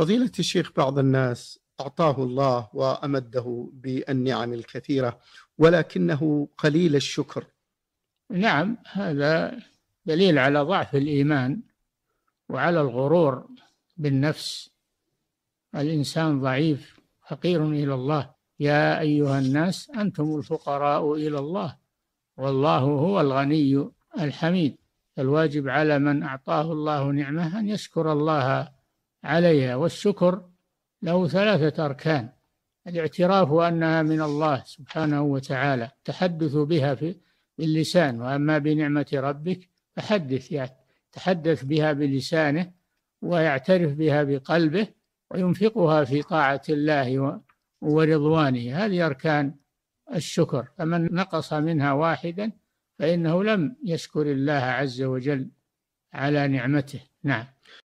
فضيلة الشيخ بعض الناس أعطاه الله وأمده بالنعم الكثيرة ولكنه قليل الشكر نعم هذا دليل على ضعف الإيمان وعلى الغرور بالنفس الإنسان ضعيف فقير إلى الله يا أيها الناس أنتم الفقراء إلى الله والله هو الغني الحميد الواجب على من أعطاه الله نعمة أن يشكر الله عليها والشكر له ثلاثة أركان الاعتراف أنها من الله سبحانه وتعالى تحدث بها في اللسان وأما بنعمة ربك فحدث يعني تحدث بها بلسانه ويعترف بها بقلبه وينفقها في طاعة الله ورضوانه هذه أركان الشكر فمن نقص منها واحدا فإنه لم يشكر الله عز وجل على نعمته نعم